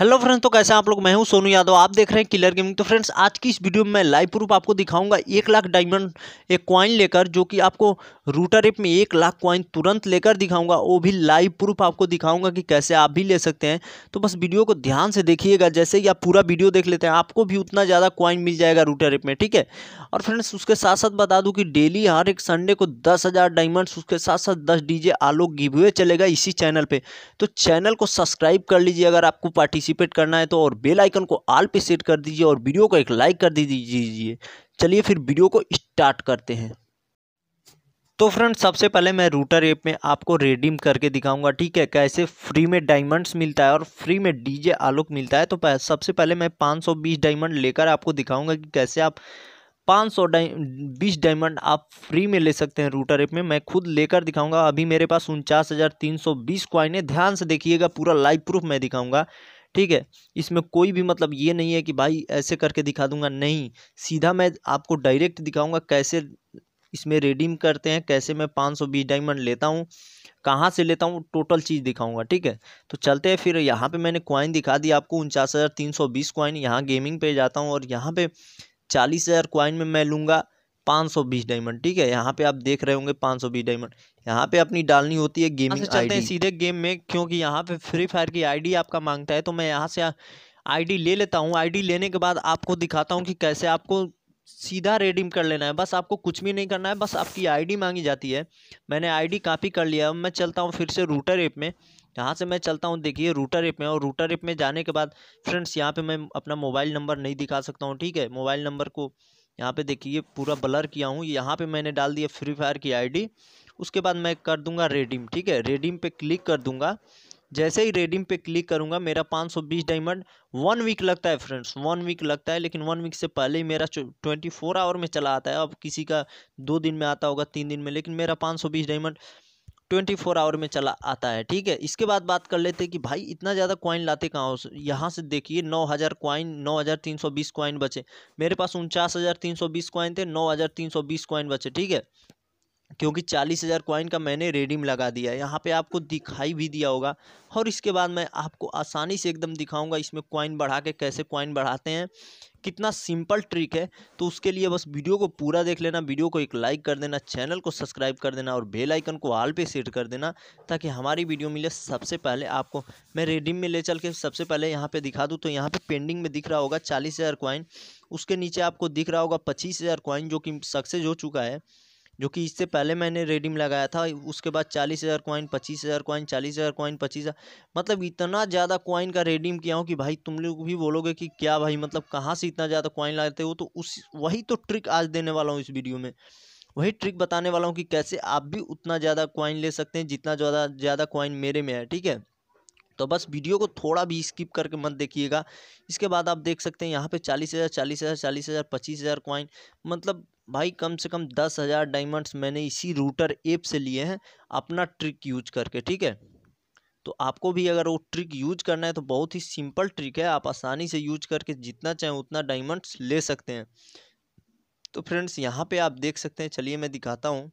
hello friends तो कैसे आप लोग मैं हूं सोनू यादव आप देख रहे हैं किलर गेमिंग तो फ्रेंड्स आज की इस वीडियो में मैं लाइव प्रूफ आपको दिखाऊंगा एक लाख डायमंड एक क्वाइन लेकर जो कि आपको रूटर एप में एक लाख क्वाइन तुरंत लेकर दिखाऊंगा वो भी लाइव प्रूफ आपको दिखाऊंगा कि कैसे आप भी ले सकते हैं तो बस वीडियो को ध्यान से देखिएगा जैसे ही आप पूरा वीडियो देख लेते हैं आपको भी उतना ज़्यादा क्वाइन मिल जाएगा रूटर एप में ठीक है और फ्रेंड्स उसके साथ साथ बता दूँ कि डेली हर एक संडे को दस हज़ार डायमंड्स उसके साथ साथ दस डी आलोक गिवे चलेगा इसी चैनल पर तो चैनल को सब्सक्राइब कर लीजिए अगर आपको पार्टी पार्टिसिपेट करना है तो और बेल आइकन को आल पे सेट कर दीजिए और वीडियो को एक लाइक कर दीजिए चलिए फिर वीडियो को स्टार्ट करते हैं तो फ्रेंड सबसे पहले मैं रूटर ऐप में आपको रेडीम करके दिखाऊंगा ठीक है कैसे फ्री में डायमंड्स मिलता है और फ्री में डीजे आलोक मिलता है तो सबसे पहले मैं 520 डायमंड लेकर आपको दिखाऊंगा कि कैसे आप 500 बीस डायमंड आप फ्री में ले सकते हैं रूटर ऐप में मैं खुद लेकर दिखाऊंगा अभी मेरे पास उनचास हज़ार है ध्यान से देखिएगा पूरा लाइव प्रूफ मैं दिखाऊँगा ठीक है इसमें कोई भी मतलब ये नहीं है कि भाई ऐसे करके दिखा दूंगा नहीं सीधा मैं आपको डायरेक्ट दिखाऊंगा कैसे इसमें रिडीम करते हैं कैसे मैं पाँच सौ बीस डायमंड लेता हूँ कहाँ से लेता हूँ टोटल चीज़ दिखाऊंगा ठीक है तो चलते हैं फिर यहाँ पे मैंने कॉइन दिखा दी आपको उनचास हज़ार तीन सौ बीस कॉइन यहाँ गेमिंग पे जाता हूँ और यहाँ पे चालीस हज़ार कॉइन में मैं लूँगा पाँच सौ बीस डायमंड ठीक है यहाँ पे आप देख रहे होंगे पाँच सौ बीस डायमंड यहाँ पे अपनी डालनी होती है हाँ गेमिंग चलते हैं सीधे गेम में क्योंकि यहाँ पे फ्री फायर की आईडी आपका मांगता है तो मैं यहाँ से आईडी ले लेता हूँ आईडी लेने के बाद आपको दिखाता हूँ कि कैसे आपको सीधा रेडीम कर लेना है बस आपको कुछ भी नहीं करना है बस आपकी आई मांगी जाती है मैंने आई काफ़ी कर लिया अब मैं चलता हूँ फिर से रूटर ऐप में यहाँ से मैं चलता हूँ देखिए रूटर ऐप में और रूटर ऐप में जाने के बाद फ्रेंड्स यहाँ पर मैं अपना मोबाइल नंबर नहीं दिखा सकता हूँ ठीक है मोबाइल नंबर को यहाँ पे देखिए पूरा ब्लर किया हूँ यहाँ पे मैंने डाल दिया फ्री फायर की आईडी उसके बाद मैं कर दूंगा रेडीम ठीक है रेडीम पे क्लिक कर दूंगा जैसे ही रेडीम पे क्लिक करूंगा मेरा 520 डायमंड वन वीक लगता है फ्रेंड्स वन वीक लगता है लेकिन वन वीक से पहले ही मेरा 24 आवर में चला आता है अब किसी का दो दिन में आता होगा तीन दिन में लेकिन मेरा 520 डायमंड ट्वेंटी फोर आवर में चला आता है ठीक है इसके बाद बात कर लेते हैं कि भाई इतना ज़्यादा क्वाइन लाते कहाँ यहाँ से देखिए नौ हज़ार क्वाइन नौ हज़ार तीन सौ बीस क्वाइन बचे मेरे पास उनचास हज़ार तीन सौ बीस कॉइन थे नौ हज़ार तीन सौ बीस क्वाइन बचे ठीक है क्योंकि चालीस हज़ार कॉइन का मैंने रेडीम लगा दिया है यहाँ पे आपको दिखाई भी दिया होगा और इसके बाद मैं आपको आसानी से एकदम दिखाऊंगा इसमें क्वाइन बढ़ा के कैसे कॉइन बढ़ाते हैं कितना सिंपल ट्रिक है तो उसके लिए बस वीडियो को पूरा देख लेना वीडियो को एक लाइक कर देना चैनल को सब्सक्राइब कर देना और बेलाइकन को हाल पे सेट कर देना ताकि हमारी वीडियो मिले सबसे पहले आपको मैं रेडीम में ले चल के सबसे पहले यहाँ पर दिखा दूँ तो यहाँ पर पेंडिंग में दिख रहा होगा चालीस हज़ार उसके नीचे आपको दिख रहा होगा पच्चीस हज़ार जो कि सक्सेस हो चुका है जो कि इससे पहले मैंने रेडीम लगाया था उसके बाद चालीस हज़ार कॉइन पच्चीस हज़ार कॉइन चालीस हज़ार कॉइन पच्चीस हज़ार मतलब इतना ज़्यादा कॉइन का रेडीम किया हूँ कि भाई तुम लोग भी बोलोगे कि क्या भाई मतलब कहाँ से इतना ज़्यादा कॉइन लाते हो तो उस वही तो ट्रिक आज देने वाला हूँ इस वीडियो में वही ट्रिक बताने वाला हूँ कि कैसे आप भी उतना ज़्यादा कॉइन ले सकते हैं जितना ज़्यादा ज़्यादा कॉइन मेरे में है ठीक है तो बस वीडियो को थोड़ा भी स्किप करके मत देखिएगा इसके बाद आप देख सकते हैं यहाँ पे चालीस हज़ार चालीस हज़ार चालीस हज़ार पच्चीस हज़ार क्वाइन मतलब भाई कम से कम दस हज़ार डायमंड्स मैंने इसी रूटर ऐप से लिए हैं अपना ट्रिक यूज करके ठीक है तो आपको भी अगर वो ट्रिक यूज करना है तो बहुत ही सिंपल ट्रिक है आप आसानी से यूज करके जितना चाहें उतना डायमंड्स ले सकते हैं तो फ्रेंड्स यहाँ पर आप देख सकते हैं चलिए मैं दिखाता हूँ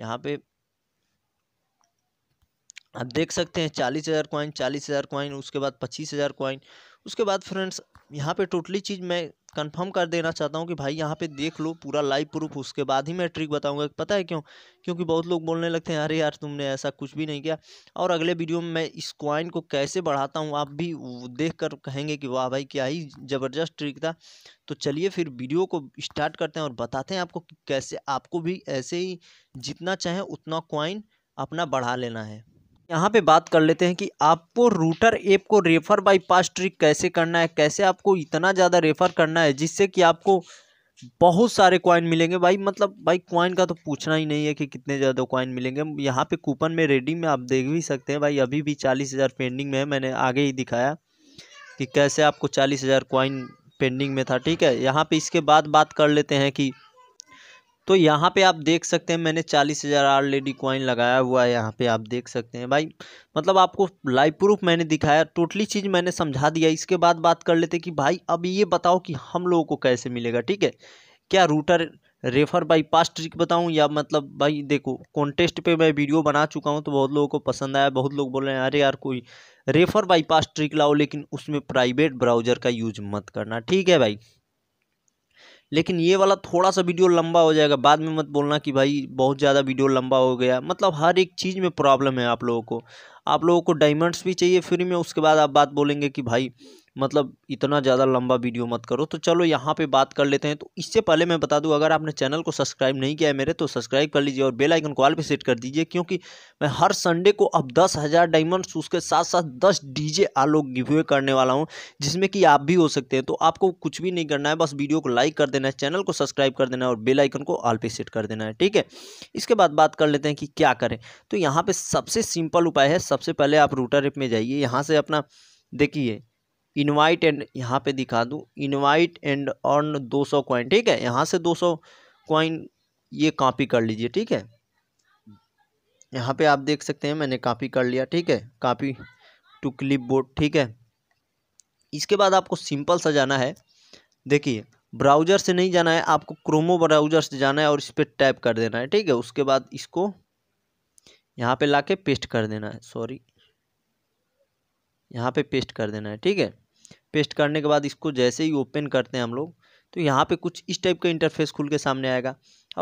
यहाँ पर आप देख सकते हैं चालीस हज़ार कॉइन चालीस हज़ार कॉइन उसके बाद पच्चीस हज़ार कॉइन उसके बाद फ्रेंड्स यहाँ पे टोटली चीज़ मैं कंफर्म कर देना चाहता हूँ कि भाई यहाँ पे देख लो पूरा लाइव प्रूफ उसके बाद ही मैं ट्रिक बताऊँगा पता है क्यों क्योंकि बहुत लोग बोलने लगते हैं अरे यार तुमने ऐसा कुछ भी नहीं किया और अगले वीडियो में मैं इस कॉइन को कैसे बढ़ाता हूँ आप भी देख कर कहेंगे कि वाह भाई क्या ही ज़बरदस्त ट्रिक था तो चलिए फिर वीडियो को स्टार्ट करते हैं और बताते हैं आपको कि कैसे आपको भी ऐसे ही जितना चाहें उतना कॉइन अपना बढ़ा लेना है यहाँ पे बात कर लेते हैं कि आपको रूटर ऐप को रेफ़र बाई पास ट्रिक कैसे करना है कैसे आपको इतना ज़्यादा रेफ़र करना है जिससे कि आपको बहुत सारे कॉइन मिलेंगे भाई मतलब भाई कॉइन का तो पूछना ही नहीं है कि कितने ज़्यादा कॉइन मिलेंगे यहाँ पे कूपन में रेडी में आप देख भी सकते हैं भाई अभी भी चालीस हज़ार पेंडिंग में है मैंने आगे ही दिखाया कि कैसे आपको चालीस हज़ार कॉइन पेंडिंग में था ठीक है यहाँ पे इसके बाद बात कर लेते हैं कि तो यहाँ पे आप देख सकते हैं मैंने चालीस हज़ार आर लेडी क्वाइन लगाया हुआ है यहाँ पे आप देख सकते हैं भाई मतलब आपको लाइव प्रूफ मैंने दिखाया टोटली चीज़ मैंने समझा दिया इसके बाद बात कर लेते कि भाई अब ये बताओ कि हम लोगों को कैसे मिलेगा ठीक है क्या router refer bypass trick बताऊं या मतलब भाई देखो कॉन्टेस्ट पे मैं वीडियो बना चुका हूं तो बहुत लोगों को पसंद आया बहुत लोग बोल रहे हैं अरे यार कोई रेफर बाई पास ट्रिक लाओ लेकिन उसमें प्राइवेट ब्राउज़र का यूज मत करना ठीक है भाई लेकिन ये वाला थोड़ा सा वीडियो लंबा हो जाएगा बाद में मत बोलना कि भाई बहुत ज़्यादा वीडियो लंबा हो गया मतलब हर एक चीज़ में प्रॉब्लम है आप लोगों को आप लोगों को डायमंड्स भी चाहिए फ्री में उसके बाद आप बात बोलेंगे कि भाई मतलब इतना ज़्यादा लंबा वीडियो मत करो तो चलो यहाँ पे बात कर लेते हैं तो इससे पहले मैं बता दूँ अगर आपने चैनल को सब्सक्राइब नहीं किया है मेरे तो सब्सक्राइब कर लीजिए और बेल आइकन को ऑल पे सेट कर दीजिए क्योंकि मैं हर संडे को अब दस हज़ार डायमंड्स उसके साथ साथ दस डीजे आलोक गिवे करने वाला हूँ जिसमें कि आप भी हो सकते हैं तो आपको कुछ भी नहीं करना है बस वीडियो को लाइक कर देना है चैनल को सब्सक्राइब कर देना है और बेलाइकन को ऑल पे सेट कर देना है ठीक है इसके बाद बात कर लेते हैं कि क्या करें तो यहाँ पर सबसे सिंपल उपाय है सबसे पहले आप रूटर एप में जाइए यहाँ से अपना देखिए इनवाइट एंड यहाँ पे दिखा दूँ इनवाइट एंड अर्न 200 कॉइन ठीक है यहाँ से 200 कॉइन ये कॉपी कर लीजिए ठीक है यहाँ पे आप देख सकते हैं मैंने कॉपी कर लिया ठीक है कॉपी टू क्लिप बोर्ड ठीक है इसके बाद आपको सिंपल सा जाना है देखिए ब्राउज़र से नहीं जाना है आपको क्रोमो ब्राउज़र से जाना है और इस पर टैप कर देना है ठीक है उसके बाद इसको यहाँ पे लाके पेस्ट कर देना है सॉरी यहाँ पे पेस्ट कर देना है ठीक है पेस्ट करने के बाद इसको जैसे ही ओपन करते हैं हम लोग तो यहाँ पे कुछ इस टाइप का इंटरफेस खुल के सामने आएगा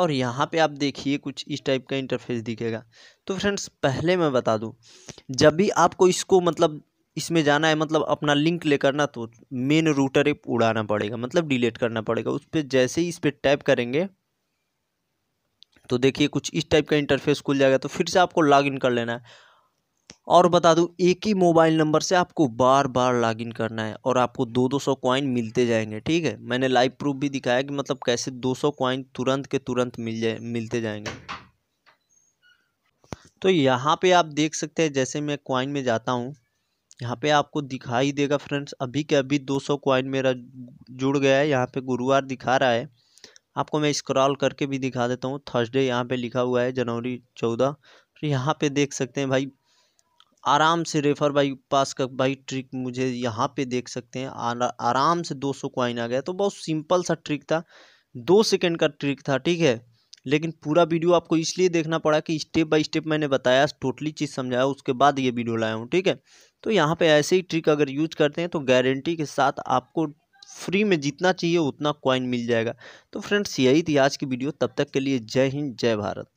और यहाँ पे आप देखिए कुछ इस टाइप का इंटरफेस दिखेगा तो फ्रेंड्स पहले मैं बता दूँ जब भी आपको इसको मतलब इसमें जाना है मतलब अपना लिंक लेकर ना तो मेन रूटर एप उड़ाना पड़ेगा मतलब डिलीट करना पड़ेगा उस पर जैसे ही इस पर टाइप करेंगे तो देखिए कुछ इस टाइप का इंटरफेस खुल जाएगा तो फिर से आपको इन कर लेना है और बता दूं एक ही मोबाइल नंबर से आपको बार बार लॉगिन करना है और आपको दो दो सौ कॉइन मिलते जाएंगे ठीक है मैंने लाइव प्रूफ भी दिखाया कि मतलब कैसे दो सौ कॉइन तुरंत के तुरंत मिल जाए मिलते जाएंगे तो यहाँ पे आप देख सकते हैं जैसे मैं कॉइन में जाता हूँ यहाँ पे आपको दिखाई देगा फ्रेंड्स अभी के अभी दो सौ कॉइन मेरा जुड़ गया है यहाँ पे गुरुवार दिखा रहा है आपको मैं स्क्रॉल करके भी दिखा देता हूँ थर्सडे यहाँ पे लिखा हुआ है जनवरी चौदह तो यहाँ पे देख सकते हैं भाई आराम से रेफर पास का भाई ट्रिक मुझे यहाँ पे देख सकते हैं आराम से 200 क्वाइन आ गया तो बहुत सिंपल सा ट्रिक था दो सेकंड का ट्रिक था ठीक है लेकिन पूरा वीडियो आपको इसलिए देखना पड़ा कि स्टेप बाय स्टेप मैंने बताया टोटली चीज़ समझाया उसके बाद ये वीडियो लाया हूँ ठीक है तो यहाँ पर ऐसे ही ट्रिक अगर यूज करते हैं तो गारंटी के साथ आपको फ्री में जितना चाहिए उतना कॉइन मिल जाएगा तो फ्रेंड्स यही थी आज की वीडियो तब तक के लिए जय हिंद जय भारत